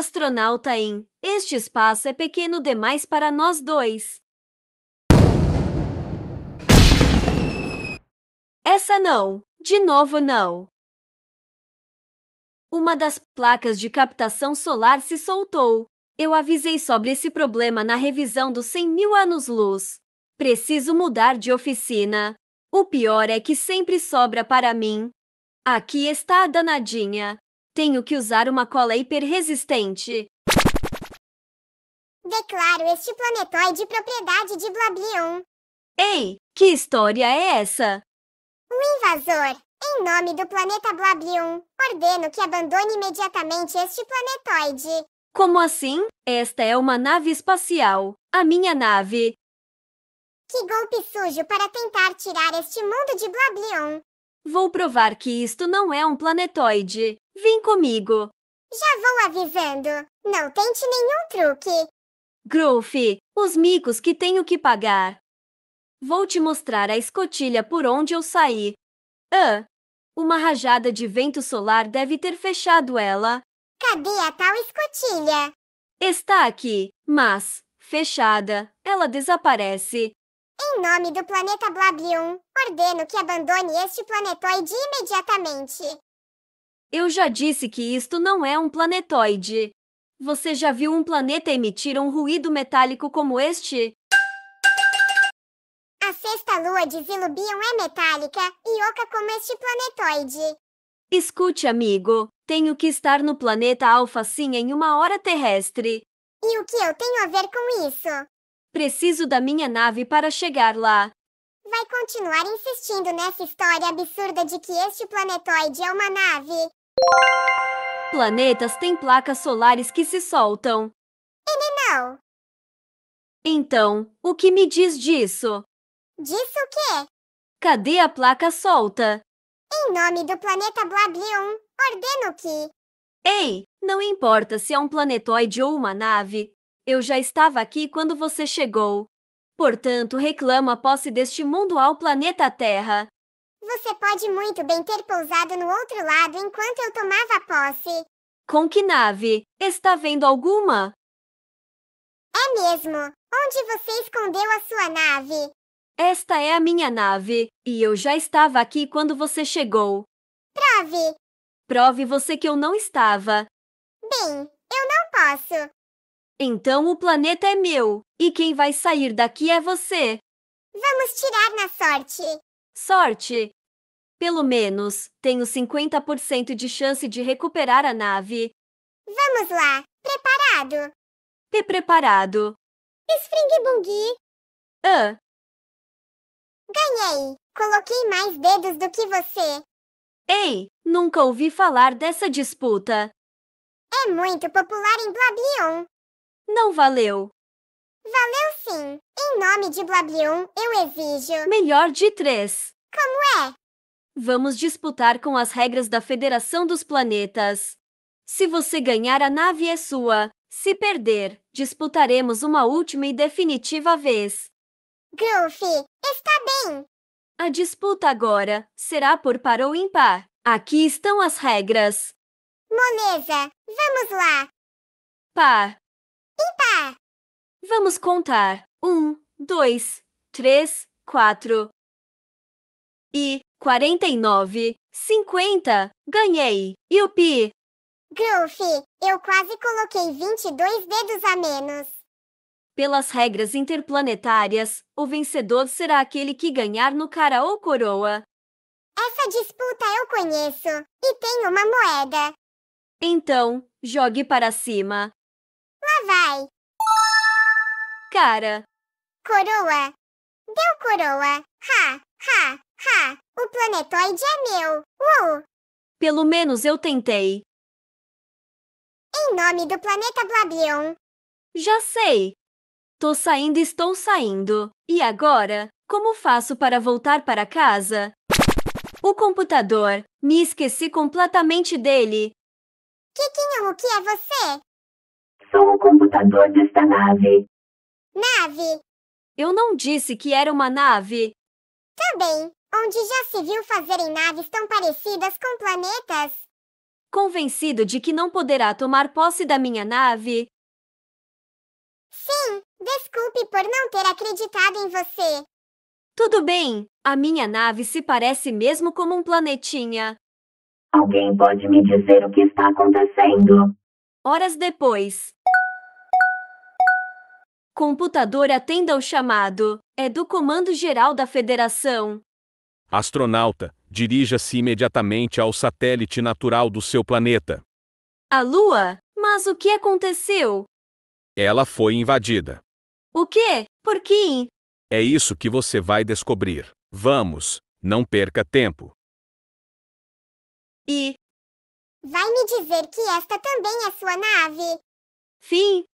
Astronauta em Este espaço é pequeno demais para nós dois. Essa não. De novo, não. Uma das placas de captação solar se soltou. Eu avisei sobre esse problema na revisão dos 100 mil anos-luz. Preciso mudar de oficina. O pior é que sempre sobra para mim. Aqui está a danadinha. Tenho que usar uma cola hiperresistente. Declaro este planetoide propriedade de Blablion. Ei, que história é essa? Um invasor, em nome do planeta Blablion, ordeno que abandone imediatamente este planetoide. Como assim? Esta é uma nave espacial. A minha nave. Que golpe sujo para tentar tirar este mundo de Blablion. Vou provar que isto não é um planetoide. Vem comigo. Já vou avisando. Não tente nenhum truque. Groof, os micos que tenho que pagar. Vou te mostrar a escotilha por onde eu saí. Ah! Uma rajada de vento solar deve ter fechado ela. Cadê a tal escotilha? Está aqui, mas, fechada, ela desaparece. Em nome do planeta Blabium, ordeno que abandone este planetoide imediatamente. Eu já disse que isto não é um planetoide. Você já viu um planeta emitir um ruído metálico como este? A sexta lua de Zilubion é metálica e oca como este planetoide. Escute, amigo. Tenho que estar no planeta Alfa Sim em uma hora terrestre. E o que eu tenho a ver com isso? Preciso da minha nave para chegar lá. Vai continuar insistindo nessa história absurda de que este planetoide é uma nave? Planetas têm placas solares que se soltam. Ele não. Então, o que me diz disso? Disso o quê? Cadê a placa solta? Em nome do planeta Blablion, ordeno que. Ei, não importa se é um planetoide ou uma nave. Eu já estava aqui quando você chegou. Portanto, reclama a posse deste mundo ao planeta Terra. Você pode muito bem ter pousado no outro lado enquanto eu tomava posse. Com que nave? Está vendo alguma? É mesmo. Onde você escondeu a sua nave? Esta é a minha nave, e eu já estava aqui quando você chegou. Prove! Prove você que eu não estava. Bem, eu não posso. Então o planeta é meu, e quem vai sair daqui é você. Vamos tirar na sorte. Sorte! Pelo menos, tenho 50% de chance de recuperar a nave. Vamos lá! Preparado! P preparado! Spring bungue Ah! Ganhei! Coloquei mais dedos do que você! Ei! Nunca ouvi falar dessa disputa! É muito popular em Blabion! Não valeu! Valeu sim! Em nome de Blablion, eu exijo. Melhor de três. Como é? Vamos disputar com as regras da Federação dos Planetas. Se você ganhar, a nave é sua. Se perder, disputaremos uma última e definitiva vez. Goofy, está bem. A disputa agora será por par ou ímpar. Aqui estão as regras. Moleza, vamos lá. Par. Ímpar. Vamos contar. Um, dois, três, quatro. E quarenta e nove, cinquenta. Ganhei! Yupi! Groofy, eu quase coloquei 22 dedos a menos. Pelas regras interplanetárias, o vencedor será aquele que ganhar no cara ou coroa. Essa disputa eu conheço e tenho uma moeda. Então, jogue para cima cara. Coroa. Deu coroa. Ha, ha, ha. O planetoide é meu. Uou. Pelo menos eu tentei. Em nome do planeta Blabion. Já sei. Tô saindo, estou saindo. E agora, como faço para voltar para casa? O computador. Me esqueci completamente dele. Kikinho, o que é você? Sou o computador desta nave. Nave. Eu não disse que era uma nave. Tá bem. Onde já se viu fazerem naves tão parecidas com planetas? Convencido de que não poderá tomar posse da minha nave? Sim, desculpe por não ter acreditado em você. Tudo bem, a minha nave se parece mesmo como um planetinha. Alguém pode me dizer o que está acontecendo? Horas depois, Computador atenda o chamado. É do Comando Geral da Federação. Astronauta, dirija-se imediatamente ao satélite natural do seu planeta. A Lua? Mas o que aconteceu? Ela foi invadida. O quê? Por quem? É isso que você vai descobrir. Vamos, não perca tempo. E. Vai me dizer que esta também é sua nave. Fim.